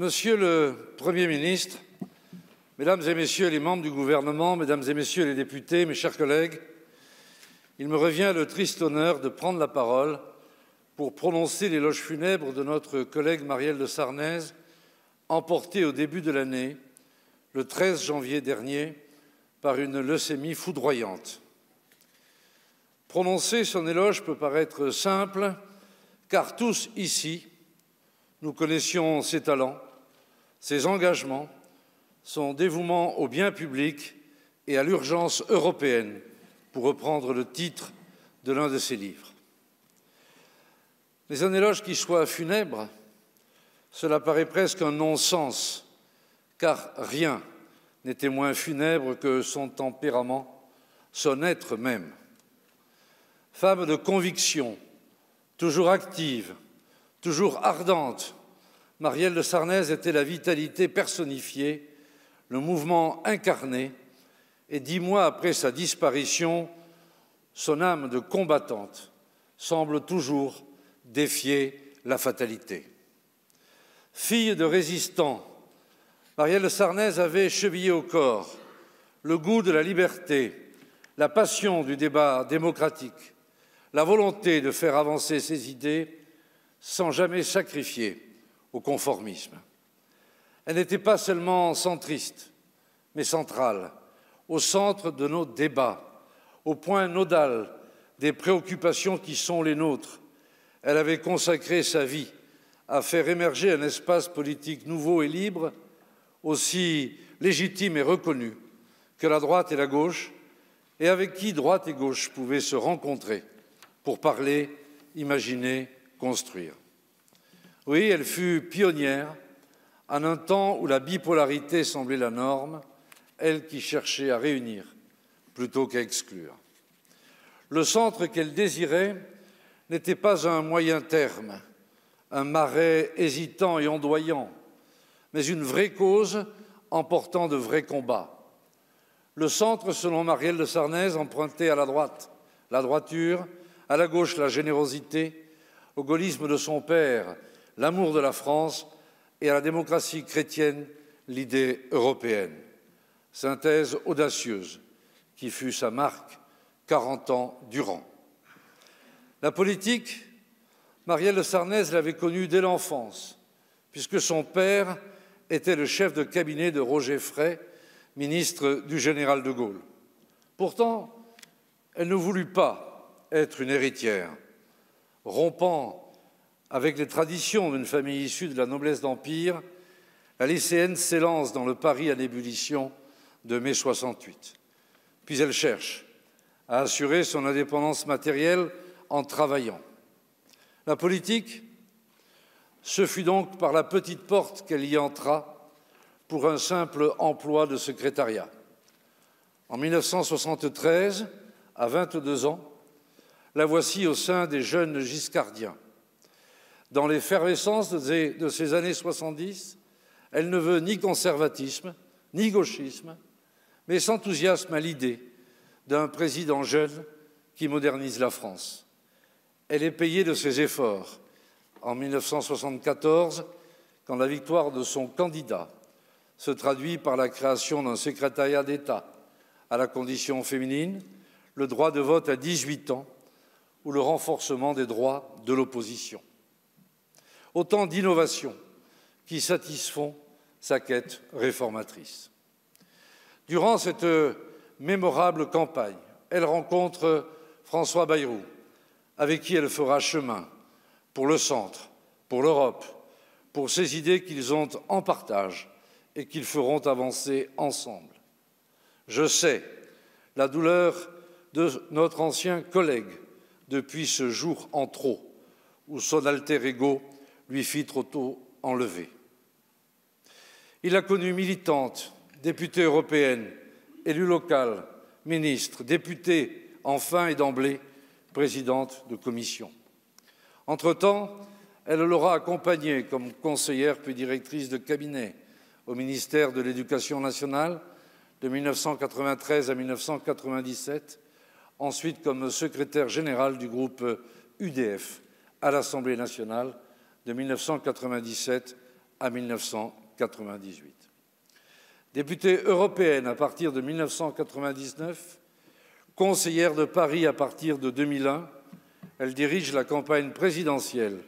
Monsieur le Premier ministre, Mesdames et Messieurs les membres du gouvernement, Mesdames et Messieurs les députés, mes chers collègues, il me revient le triste honneur de prendre la parole pour prononcer l'éloge funèbre de notre collègue Marielle de Sarnez, emportée au début de l'année, le 13 janvier dernier, par une leucémie foudroyante. Prononcer son éloge peut paraître simple, car tous ici, nous connaissions ses talents, ses engagements, son dévouement au bien public et à l'urgence européenne, pour reprendre le titre de l'un de ses livres. Les un éloge qui soit funèbre, cela paraît presque un non-sens, car rien n'était moins funèbre que son tempérament, son être même. Femme de conviction, toujours active, toujours ardente, Marielle de Sarnez était la vitalité personnifiée, le mouvement incarné, et dix mois après sa disparition, son âme de combattante semble toujours défier la fatalité. Fille de résistants, Marielle de Sarnez avait chevillé au corps le goût de la liberté, la passion du débat démocratique, la volonté de faire avancer ses idées sans jamais sacrifier au conformisme. Elle n'était pas seulement centriste, mais centrale, au centre de nos débats, au point nodal des préoccupations qui sont les nôtres. Elle avait consacré sa vie à faire émerger un espace politique nouveau et libre, aussi légitime et reconnu que la droite et la gauche, et avec qui droite et gauche pouvaient se rencontrer pour parler, imaginer, construire. Oui, elle fut pionnière. En un temps où la bipolarité semblait la norme, elle qui cherchait à réunir plutôt qu'à exclure. Le centre qu'elle désirait n'était pas un moyen terme, un marais hésitant et ondoyant, mais une vraie cause emportant de vrais combats. Le centre, selon Marielle de Sarnez, empruntait à la droite la droiture, à la gauche la générosité, au gaullisme de son père, l'amour de la France et à la démocratie chrétienne l'idée européenne. Synthèse audacieuse qui fut sa marque 40 ans durant. La politique, Marielle de Sarnez l'avait connue dès l'enfance, puisque son père était le chef de cabinet de Roger Frey, ministre du général de Gaulle. Pourtant, elle ne voulut pas être une héritière, rompant avec les traditions d'une famille issue de la noblesse d'Empire, la lycéenne s'élance dans le Paris à l'ébullition de mai 68. Puis elle cherche à assurer son indépendance matérielle en travaillant. La politique, ce fut donc par la petite porte qu'elle y entra pour un simple emploi de secrétariat. En 1973, à 22 ans, la voici au sein des jeunes giscardiens dans l'effervescence de, ces années 70, elle ne veut ni conservatisme, ni gauchisme, mais s'enthousiasme à l'idée d'un président jeune qui modernise la France. Elle est payée de ses efforts. En 1974, quand la victoire de son candidat se traduit par la création d'un secrétariat d'État à la condition féminine, le droit de vote à 18 ans ou le renforcement des droits de l'opposition autant d'innovations qui satisfont sa quête réformatrice. Durant cette mémorable campagne, elle rencontre François Bayrou, avec qui elle fera chemin pour le centre, pour l'Europe, pour ces idées qu'ils ont en partage et qu'ils feront avancer ensemble. Je sais la douleur de notre ancien collègue depuis ce jour en trop, où son alter ego lui fit trop tôt enlever. Il a connu militante, députée européenne, élue locale, ministre, députée, enfin et d'emblée, présidente de commission. Entre-temps, elle l'aura accompagnée comme conseillère puis directrice de cabinet au ministère de l'Éducation nationale de 1993 à 1997, ensuite comme secrétaire générale du groupe UDF à l'Assemblée nationale de 1997 à 1998. Députée européenne à partir de 1999, conseillère de Paris à partir de 2001, elle dirige la campagne présidentielle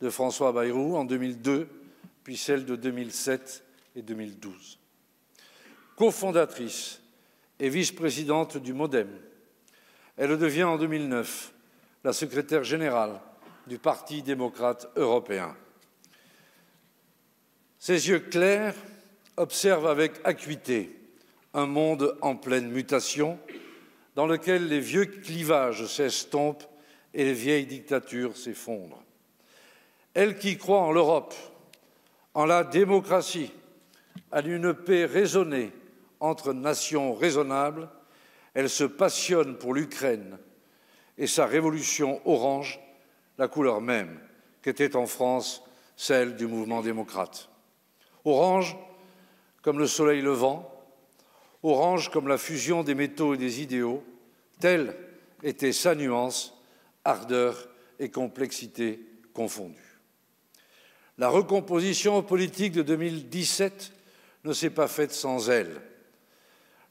de François Bayrou en 2002, puis celle de 2007 et 2012. Cofondatrice et vice-présidente du MoDem, elle devient en 2009 la secrétaire générale du Parti démocrate européen. Ses yeux clairs observent avec acuité un monde en pleine mutation, dans lequel les vieux clivages s'estompent et les vieilles dictatures s'effondrent. Elle qui croit en l'Europe, en la démocratie, à une paix raisonnée entre nations raisonnables, elle se passionne pour l'Ukraine et sa révolution orange la couleur même qu'était en France celle du mouvement démocrate. Orange comme le soleil levant, orange comme la fusion des métaux et des idéaux, telle était sa nuance, ardeur et complexité confondues. La recomposition politique de 2017 ne s'est pas faite sans elle.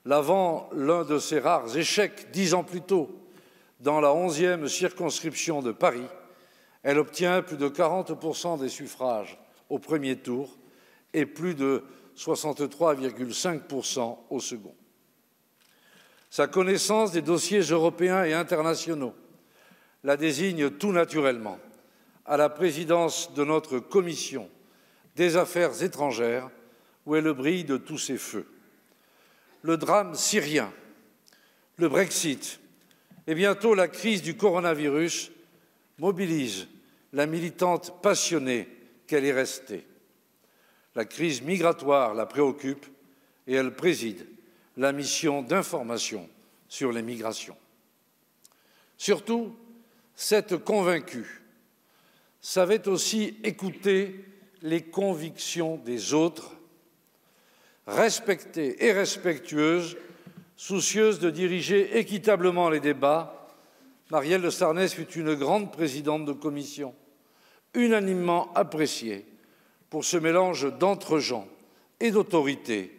L'avant l'un de ses rares échecs dix ans plus tôt, dans la onzième circonscription de Paris, elle obtient plus de 40% des suffrages au premier tour et plus de 63,5% au second. Sa connaissance des dossiers européens et internationaux la désigne tout naturellement à la présidence de notre commission des affaires étrangères où elle brille de tous ses feux. Le drame syrien, le Brexit et bientôt la crise du coronavirus mobilise la militante passionnée qu'elle est restée. La crise migratoire la préoccupe et elle préside la mission d'information sur les migrations. Surtout, cette convaincue savait aussi écouter les convictions des autres, respectée et respectueuse, soucieuse de diriger équitablement les débats Marielle de Sarnes fut une grande présidente de commission, unanimement appréciée pour ce mélange d'entre-gens et d'autorité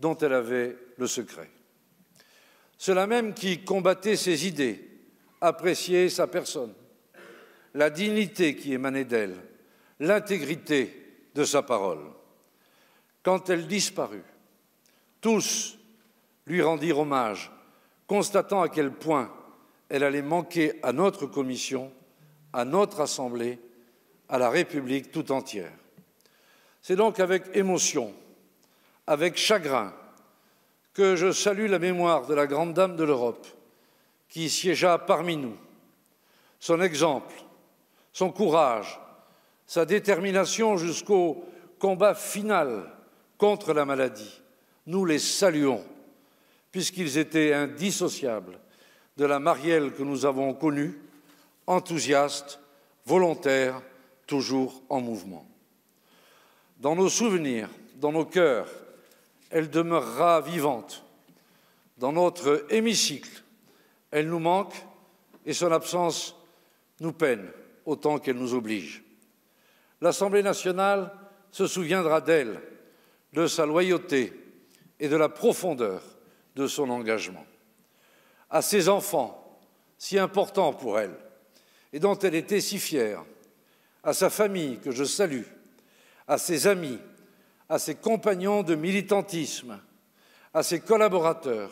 dont elle avait le secret. Cela même qui combattait ses idées, appréciait sa personne, la dignité qui émanait d'elle, l'intégrité de sa parole. Quand elle disparut, tous lui rendirent hommage, constatant à quel point elle allait manquer à notre commission, à notre Assemblée, à la République tout entière. C'est donc avec émotion, avec chagrin, que je salue la mémoire de la grande dame de l'Europe qui siégea parmi nous. Son exemple, son courage, sa détermination jusqu'au combat final contre la maladie, nous les saluons, puisqu'ils étaient indissociables de la Marielle que nous avons connue, enthousiaste, volontaire, toujours en mouvement. Dans nos souvenirs, dans nos cœurs, elle demeurera vivante. Dans notre hémicycle, elle nous manque et son absence nous peine autant qu'elle nous oblige. L'Assemblée nationale se souviendra d'elle, de sa loyauté et de la profondeur de son engagement à ses enfants, si importants pour elle, et dont elle était si fière, à sa famille que je salue, à ses amis, à ses compagnons de militantisme, à ses collaborateurs,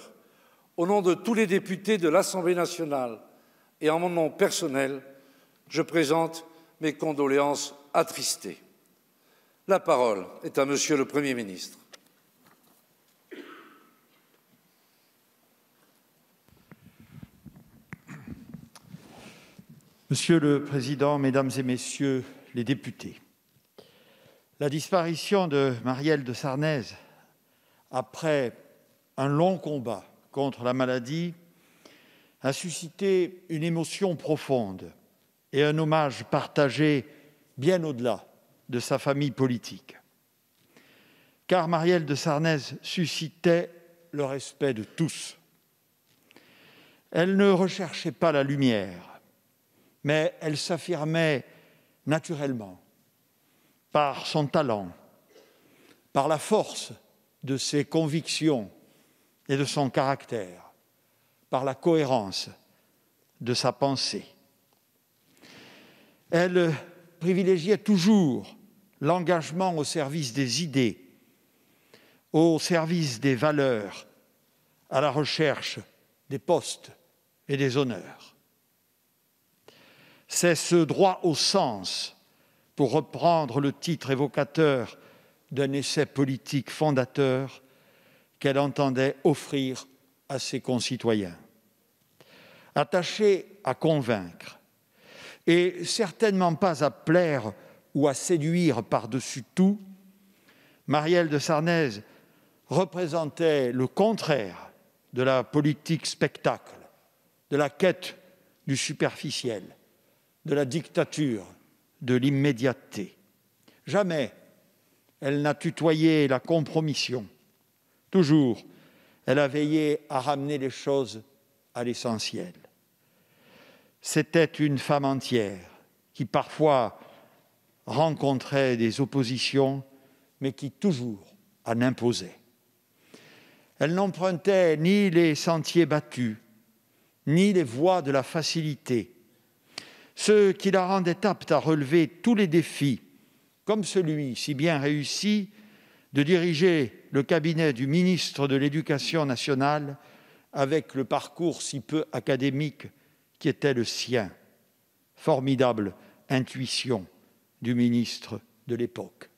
au nom de tous les députés de l'Assemblée nationale et en mon nom personnel, je présente mes condoléances attristées. La parole est à Monsieur le Premier ministre. Monsieur le Président, Mesdames et Messieurs les députés, la disparition de Marielle de Sarnez après un long combat contre la maladie a suscité une émotion profonde et un hommage partagé bien au-delà de sa famille politique. Car Marielle de Sarnez suscitait le respect de tous. Elle ne recherchait pas la lumière, mais elle s'affirmait naturellement par son talent, par la force de ses convictions et de son caractère, par la cohérence de sa pensée. Elle privilégiait toujours l'engagement au service des idées, au service des valeurs, à la recherche des postes et des honneurs. C'est ce droit au sens, pour reprendre le titre évocateur d'un essai politique fondateur, qu'elle entendait offrir à ses concitoyens. Attachée à convaincre, et certainement pas à plaire ou à séduire par-dessus tout, Marielle de Sarnez représentait le contraire de la politique spectacle, de la quête du superficiel, de la dictature, de l'immédiateté. Jamais elle n'a tutoyé la compromission. Toujours, elle a veillé à ramener les choses à l'essentiel. C'était une femme entière qui parfois rencontrait des oppositions, mais qui toujours en imposait. Elle n'empruntait ni les sentiers battus, ni les voies de la facilité, ce qui la rendait apte à relever tous les défis, comme celui, si bien réussi, de diriger le cabinet du ministre de l'Éducation nationale avec le parcours si peu académique qui était le sien. Formidable intuition du ministre de l'époque.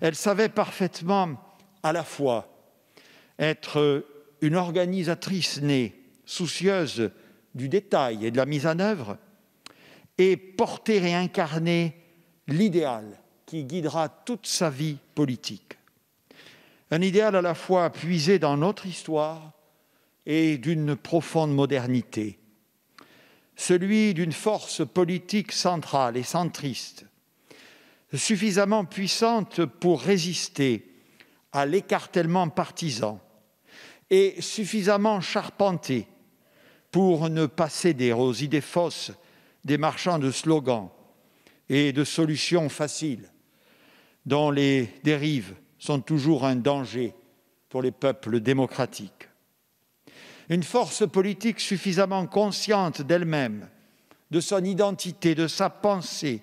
Elle savait parfaitement à la fois être une organisatrice née, soucieuse du détail et de la mise en œuvre, et porter et incarner l'idéal qui guidera toute sa vie politique. Un idéal à la fois puisé dans notre histoire et d'une profonde modernité. Celui d'une force politique centrale et centriste, suffisamment puissante pour résister à l'écartèlement partisan et suffisamment charpentée pour ne pas céder aux idées fausses des marchands de slogans et de solutions faciles, dont les dérives sont toujours un danger pour les peuples démocratiques. Une force politique suffisamment consciente d'elle-même, de son identité, de sa pensée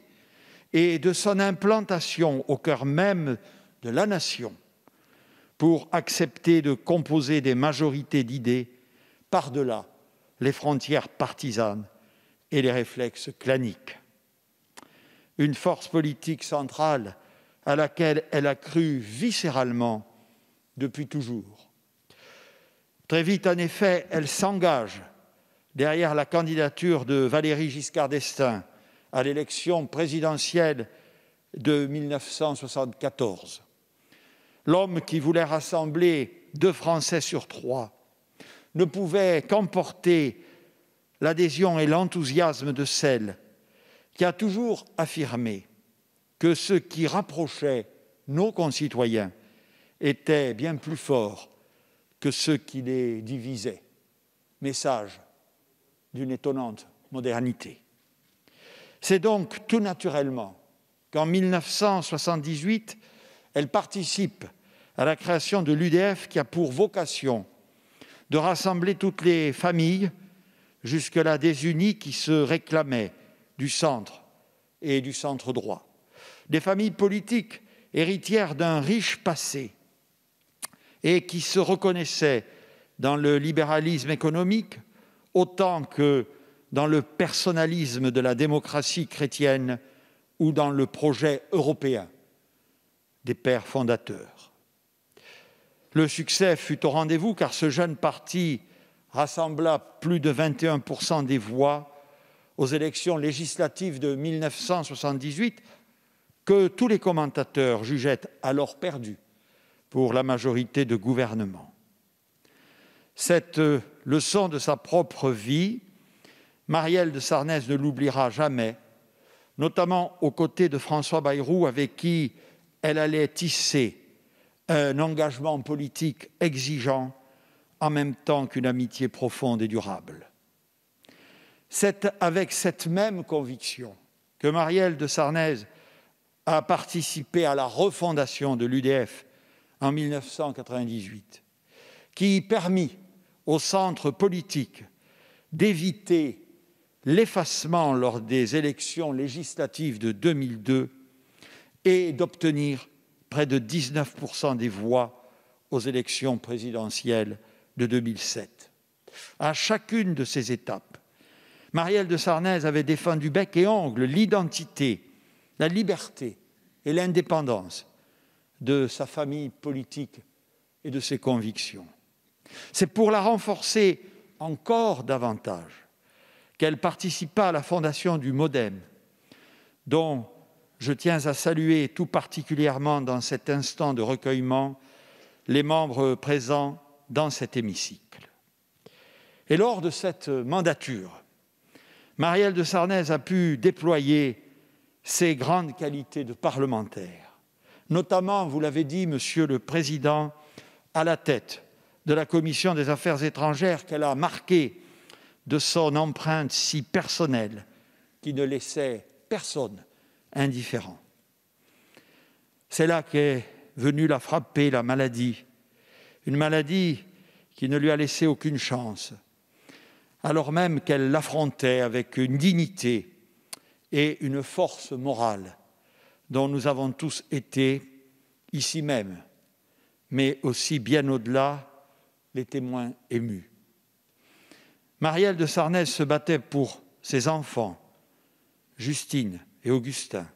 et de son implantation au cœur même de la nation pour accepter de composer des majorités d'idées par-delà les frontières partisanes et les réflexes claniques. Une force politique centrale à laquelle elle a cru viscéralement depuis toujours. Très vite, en effet, elle s'engage derrière la candidature de Valérie Giscard d'Estaing à l'élection présidentielle de 1974. L'homme qui voulait rassembler deux Français sur trois ne pouvait qu'emporter l'adhésion et l'enthousiasme de celle qui a toujours affirmé que ce qui rapprochait nos concitoyens était bien plus fort que ce qui les divisait. Message d'une étonnante modernité. C'est donc tout naturellement qu'en 1978, elle participe à la création de l'UDF qui a pour vocation de rassembler toutes les familles, jusque-là désunis qui se réclamaient du centre et du centre droit. Des familles politiques héritières d'un riche passé et qui se reconnaissaient dans le libéralisme économique autant que dans le personnalisme de la démocratie chrétienne ou dans le projet européen des pères fondateurs. Le succès fut au rendez-vous car ce jeune parti rassembla plus de 21% des voix aux élections législatives de 1978 que tous les commentateurs jugeaient alors perdues pour la majorité de gouvernement. Cette euh, leçon de sa propre vie, Marielle de Sarnez ne l'oubliera jamais, notamment aux côtés de François Bayrou, avec qui elle allait tisser un engagement politique exigeant en même temps qu'une amitié profonde et durable. C'est avec cette même conviction que Marielle de Sarnez a participé à la refondation de l'UDF en 1998, qui permit au centre politique d'éviter l'effacement lors des élections législatives de 2002 et d'obtenir près de 19% des voix aux élections présidentielles de 2007. À chacune de ces étapes, Marielle de Sarnez avait défendu bec et ongle l'identité, la liberté et l'indépendance de sa famille politique et de ses convictions. C'est pour la renforcer encore davantage qu'elle participa à la fondation du Modem, dont je tiens à saluer tout particulièrement dans cet instant de recueillement les membres présents dans cet hémicycle. Et lors de cette mandature, Marielle de Sarnez a pu déployer ses grandes qualités de parlementaire, notamment, vous l'avez dit, Monsieur le Président, à la tête de la Commission des affaires étrangères qu'elle a marquée de son empreinte si personnelle qui ne laissait personne indifférent. C'est là qu'est venue la frapper la maladie une maladie qui ne lui a laissé aucune chance, alors même qu'elle l'affrontait avec une dignité et une force morale dont nous avons tous été, ici même, mais aussi bien au-delà, les témoins émus. Marielle de Sarnez se battait pour ses enfants, Justine et Augustin,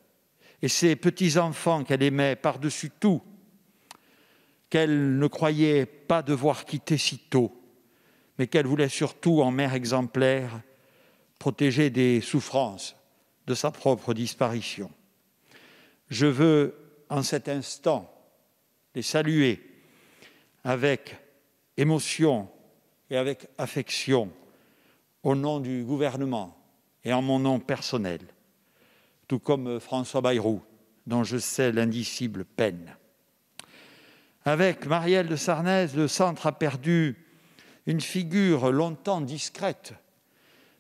et ses petits-enfants qu'elle aimait par-dessus tout, qu'elle ne croyait pas devoir quitter si tôt, mais qu'elle voulait surtout, en mère exemplaire, protéger des souffrances de sa propre disparition. Je veux, en cet instant, les saluer avec émotion et avec affection au nom du gouvernement et en mon nom personnel, tout comme François Bayrou, dont je sais l'indicible peine. Avec Marielle de Sarnez, le centre a perdu une figure longtemps discrète,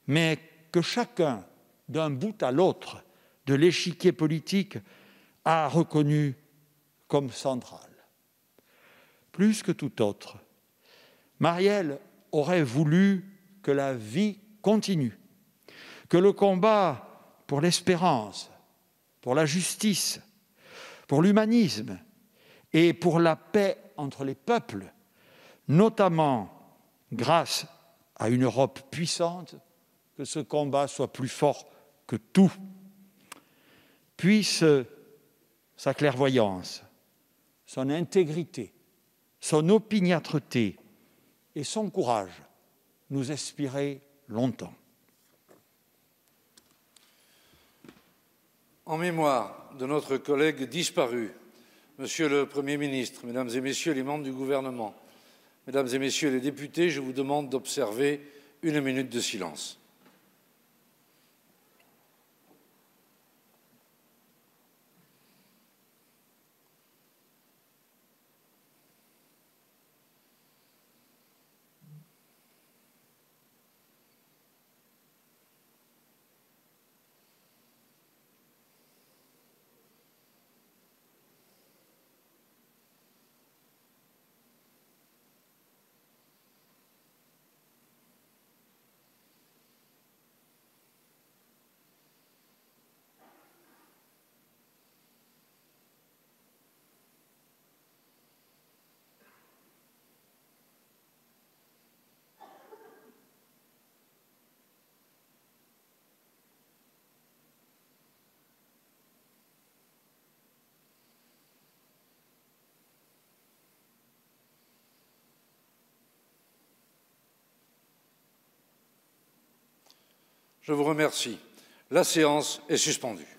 mais que chacun, d'un bout à l'autre de l'échiquier politique, a reconnu comme centrale. Plus que tout autre, Marielle aurait voulu que la vie continue, que le combat pour l'espérance, pour la justice, pour l'humanisme, et pour la paix entre les peuples, notamment grâce à une Europe puissante, que ce combat soit plus fort que tout. Puisse sa clairvoyance, son intégrité, son opiniâtreté et son courage nous inspirer longtemps. En mémoire de notre collègue disparu, Monsieur le Premier ministre, Mesdames et Messieurs les membres du gouvernement, Mesdames et Messieurs les députés, je vous demande d'observer une minute de silence. Je vous remercie. La séance est suspendue.